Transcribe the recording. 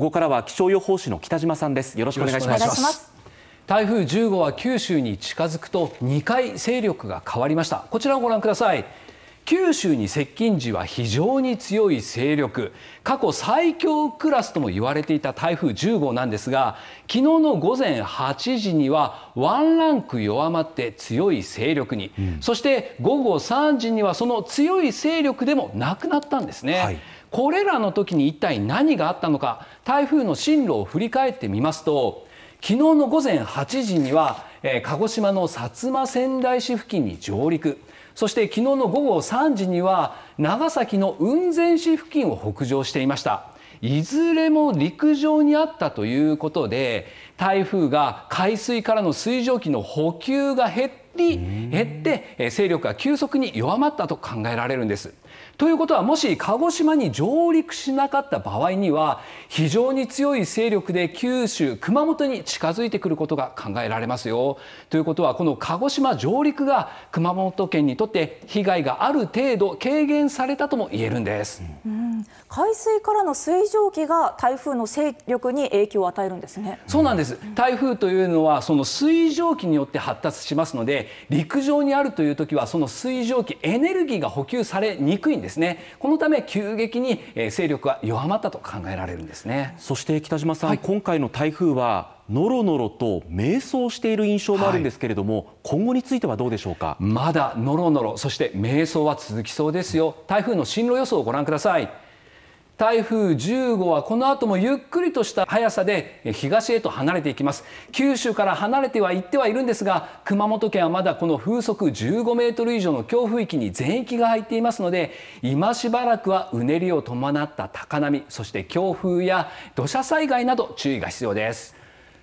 ここからは気象予報士の北島さんですよろしくお願いします台風10号は九州に近づくと2回勢力が変わりましたこちらをご覧ください九州に接近時は非常に強い勢力過去最強クラスとも言われていた台風10号なんですが昨日の午前8時にはワンランク弱まって強い勢力に、うん、そして午後3時にはその強い勢力でもなくなったんですね。はいこれらの時に一体何があったのか台風の進路を振り返ってみますと昨日の午前8時にはえ鹿児島の薩摩川内市付近に上陸そして昨日の午後3時には長崎の雲仙市付近を北上していましたいずれも陸上にあったということで台風が海水からの水蒸気の補給が減て減って勢力が急速に弱まったと考えられるんです。ということはもし鹿児島に上陸しなかった場合には非常に強い勢力で九州熊本に近づいてくることが考えられますよ。ということはこの鹿児島上陸が熊本県にとって被害がある程度軽減されたとも言えるんです。うん海水からの水蒸気が台風の勢力に影響を与えるんですねそうなんです台風というのはその水蒸気によって発達しますので陸上にあるという時はその水蒸気エネルギーが補給されにくいんですねこのため急激に勢力が弱まったと考えられるんですねそして北島さん、はい、今回の台風はのろのろと迷走している印象もあるんですけれども、はい、今後についてはどうでしょうかまだのろのろそして迷走は続きそうですよ台風の進路予想をご覧ください台風10号はこの後もゆっくりとした速さで東へと離れていきます九州から離れてはいってはいるんですが熊本県はまだこの風速15メートル以上の強風域に全域が入っていますので今しばらくはうねりを伴った高波そして強風や土砂災害など注意が必要です